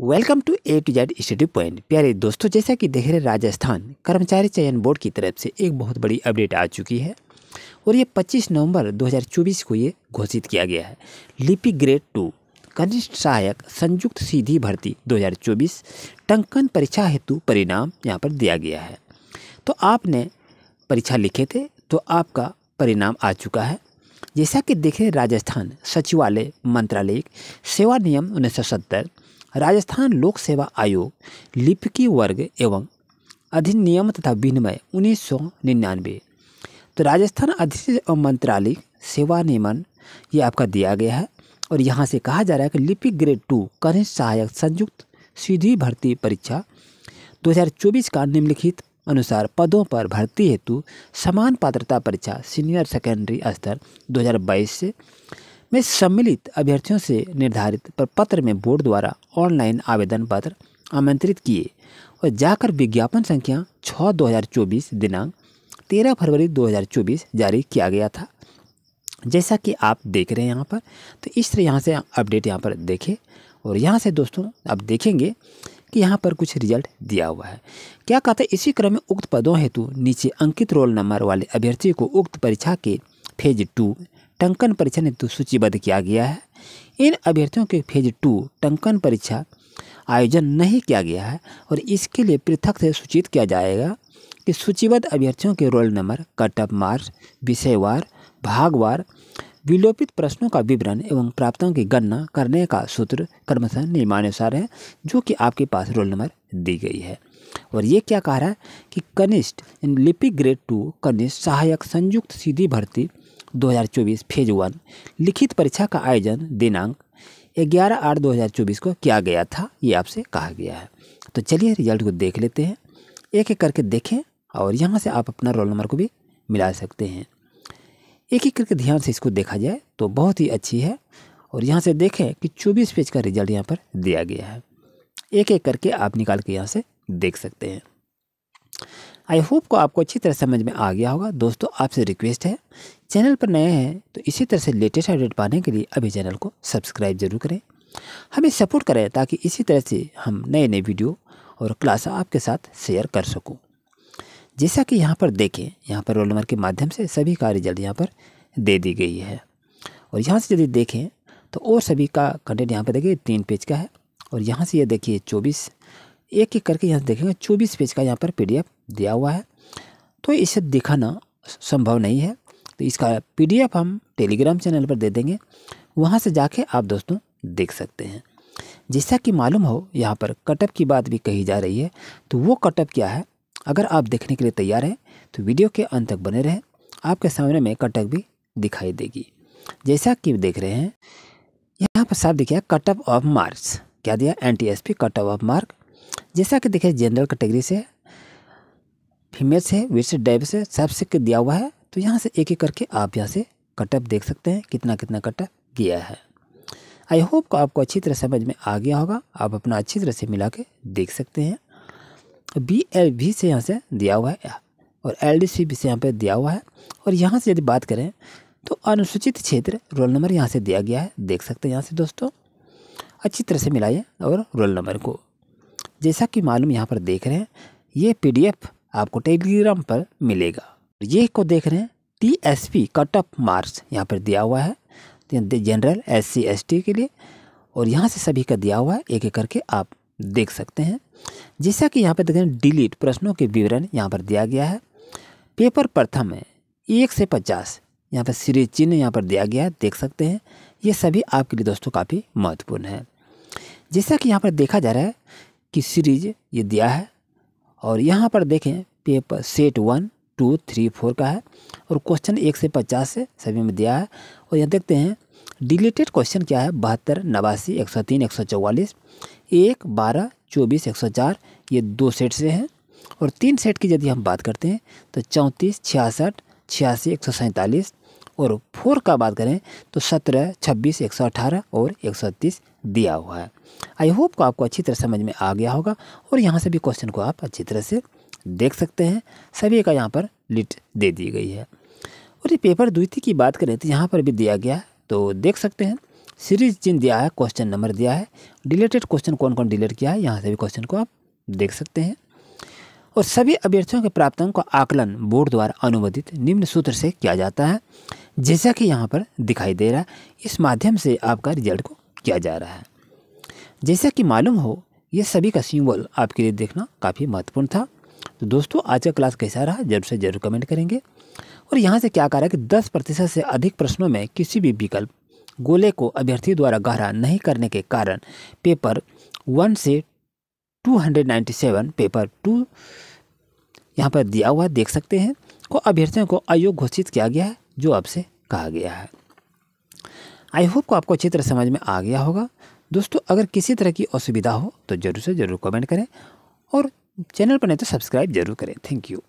welcome to A to Z study point प्यारे दोस्तों जैसा कि देख रहे राजस्थान कर्मचारी चयन बोर्ड की तरफ से एक बहुत बड़ी अपडेट आ चुकी है और ये 25 नवंबर 2024 को ये घोषित किया गया है लिपि ग्रेड टू कनिष्ठ सहायक संयुक्त सीधी भर्ती 2024 टंकन परीक्षा हेतु परिणाम यहाँ पर दिया गया है तो आपने परीक्षा लिखे थे तो आपका परिणाम आ चुका है जैसा कि देखें राजस्थान सचिवालय मंत्रालय सेवा नियम उन्नीस राजस्थान लोक सेवा आयोग लिपिकी वर्ग एवं अधिनियम तथा विनिमय उन्नीस सौ निन्यानवे तो राजस्थान एवं मंत्रालय सेवा नियमन ये आपका दिया गया है और यहाँ से कहा जा रहा है कि लिपिक ग्रेड टू कनिष्ठ सहायक संयुक्त सीधी भर्ती परीक्षा 2024 का निम्नलिखित अनुसार पदों पर भर्ती हेतु समान पात्रता परीक्षा सीनियर सेकेंडरी स्तर 2022 से में सम्मिलित अभ्यर्थियों से निर्धारित प्रपत्र में बोर्ड द्वारा ऑनलाइन आवेदन पत्र आमंत्रित किए और जाकर विज्ञापन संख्या छः दो हज़ार चौबीस दिनांक तेरह फरवरी 2024 जारी किया गया था जैसा कि आप देख रहे हैं यहाँ पर तो इस तरह यहाँ से अपडेट यहाँ पर देखें और यहाँ से दोस्तों आप देखेंगे कि यहाँ पर कुछ रिजल्ट दिया हुआ है क्या कहते हैं इसी क्रम में उक्त पदों हेतु नीचे अंकित रोल नंबर वाले अभ्यर्थी को उक्त परीक्षा के फेज टू टंकन परीक्षा नेतु सूचीबद्ध किया गया है इन अभ्यर्थियों के फेज टू टंकन परीक्षा आयोजन नहीं किया गया है और इसके लिए पृथक से सूचित किया जाएगा कि सूचीबद्ध अभ्यर्थियों के roll number cut off marks विषयवार भागवार विलोपित प्रश्नों का विवरण एवं प्राप्तों की गणना करने का सूत्र कर्मश नियमानुसार है जो कि आपके पास रोल नंबर दी गई है और ये क्या कह रहा है कि कनिष्ठ लिपिक ग्रेड टू कनिष्ठ सहायक संयुक्त सीधी भर्ती 2024 फेज वन लिखित परीक्षा का आयोजन दिनांक ग्यारह आठ 2024 को किया गया था ये आपसे कहा गया है तो चलिए रिजल्ट को देख लेते हैं एक एक करके देखें और यहाँ से आप अपना रोल नंबर को भी मिला सकते हैं एक एक करके ध्यान से इसको देखा जाए तो बहुत ही अच्छी है और यहाँ से देखें कि चौबीस पेज का रिजल्ट यहाँ पर दिया गया है एक एक करके आप निकाल के यहाँ से देख सकते हैं आई होप को आपको अच्छी तरह समझ में आ गया होगा दोस्तों आपसे रिक्वेस्ट है चैनल पर नए हैं तो इसी तरह से लेटेस्ट अपडेट पाने के लिए अभी चैनल को सब्सक्राइब जरूर करें हमें सपोर्ट करें ताकि इसी तरह से हम नए नए वीडियो और क्लास आपके साथ शेयर कर सकूं जैसा कि यहाँ पर देखें यहाँ पर रोल नंबर के माध्यम से सभी का रिजल्ट यहाँ पर दे दी गई है और यहाँ से यदि देखें तो और सभी का कंटेंट यहाँ पर देखिए तीन पेज का है और यहाँ से ये यह देखिए चौबीस एक एक करके यहाँ से देखेंगे चौबीस पेज का यहाँ पर पीडीएफ दिया हुआ है तो इसे दिखाना संभव नहीं है तो इसका पीडीएफ हम टेलीग्राम चैनल पर दे देंगे वहाँ से जाके आप दोस्तों देख सकते हैं जैसा कि मालूम हो यहाँ पर कटअप की बात भी कही जा रही है तो वो कटअप क्या है अगर आप देखने के लिए तैयार हैं तो वीडियो के अंत तक बने रहें आपके सामने में कटअप भी दिखाई देगी जैसा कि देख रहे हैं यहाँ पर साफ दिखाया कटअप ऑफ मार्क्स क्या दिया N T S P cut off mark जैसा कि देखिए जनरल कैटेगरी से फीमेल से विश्व डेब से सबसे दिया हुआ है तो यहाँ से एक एक करके आप यहाँ से कटअप देख सकते हैं कितना कितना कटअप गया है आई होप को आपको अच्छी तरह समझ में आ गया होगा आप अपना अच्छी तरह से मिला के देख सकते हैं बी एल भी से यहाँ से दिया हुआ है और एल डी सी भी से यहाँ पर दिया हुआ है और यहाँ से यदि बात करें तो अनुसूचित क्षेत्र रोल नंबर यहाँ से दिया गया है देख सकते हैं यहाँ से दोस्तों अच्छी तरह से मिलाइए और रोल नंबर को जैसा कि मालूम यहाँ पर देख रहे हैं ये पीडीएफ आपको टेलीग्राम पर मिलेगा ये को देख रहे हैं T S P cut off marks यहाँ पर दिया हुआ है general S C S T के लिए और यहाँ से सभी का दिया हुआ है एक एक करके आप देख सकते हैं जैसा कि यहाँ पर देख रहे हैं डिलीट प्रश्नों के विवरण यहाँ पर दिया गया है पेपर प्रथम है एक से पचास यहाँ पर श्री चिन्ह यहाँ पर दिया गया है देख सकते हैं ये सभी आपके लिए दोस्तों काफ़ी महत्वपूर्ण है जैसा कि यहाँ पर देखा जा रहा है कि सीरीज ये दिया है और यहाँ पर देखें paper set one two three four का है और क्वेश्चन एक से पचास से सभी में दिया है और यहाँ देखते हैं डिलेटेड क्वेश्चन क्या है बहत्तर नवासी एक सौ तीन एक सौ चौवालीस एक बारह चौबीस एक सौ चार ये दो सेट से हैं और तीन सेट की यदि हम बात करते हैं तो चौंतीस छियासठ छियासी एक सौ सैंतालीस और फोर का बात करें तो सत्रह छब्बीस एक सौ अठारह और एक सौ तीस दिया हुआ है आई होप को आपको अच्छी तरह समझ में आ गया होगा और यहाँ से भी क्वेश्चन को आप अच्छी तरह से देख सकते हैं सभी का यहाँ पर लिट दे दी गई है और ये पेपर द्वितीय की बात करें तो यहाँ पर भी दिया गया तो देख सकते हैं सीरीज चिन्ह दिया है क्वेश्चन नंबर दिया है डिलेटेड क्वेश्चन कौन कौन डिलेट किया है यहाँ से भी क्वेश्चन को आप देख सकते हैं और सभी अभ्यर्थियों के अंक का आकलन बोर्ड द्वारा अनुमोदित निम्न सूत्र से किया जाता है जैसा कि यहाँ पर दिखाई दे रहा है इस माध्यम से आपका रिजल्ट को किया जा रहा है जैसा कि मालूम हो ये सभी का सिंबल आपके लिए देखना काफ़ी महत्वपूर्ण था तो दोस्तों आज का क्लास कैसा रहा जरूर से जरूर कमेंट करेंगे और यहाँ से क्या कह रहा है कि दस प्रतिशत से अधिक प्रश्नों में किसी भी विकल्प गोले को अभ्यर्थी द्वारा गहरा नहीं करने के कारण पेपर वन से सेवन पेपर टू यहाँ पर दिया हुआ देख सकते हैं को अभ्यर्थियों को अयोग घोषित किया गया है जो आपसे कहा गया है आई होप को आपको अच्छी तरह समझ में आ गया होगा दोस्तों अगर किसी तरह की असुविधा हो तो ज़रूर से ज़रूर कमेंट करें और चैनल पर नहीं तो सब्सक्राइब जरूर करें थैंक यू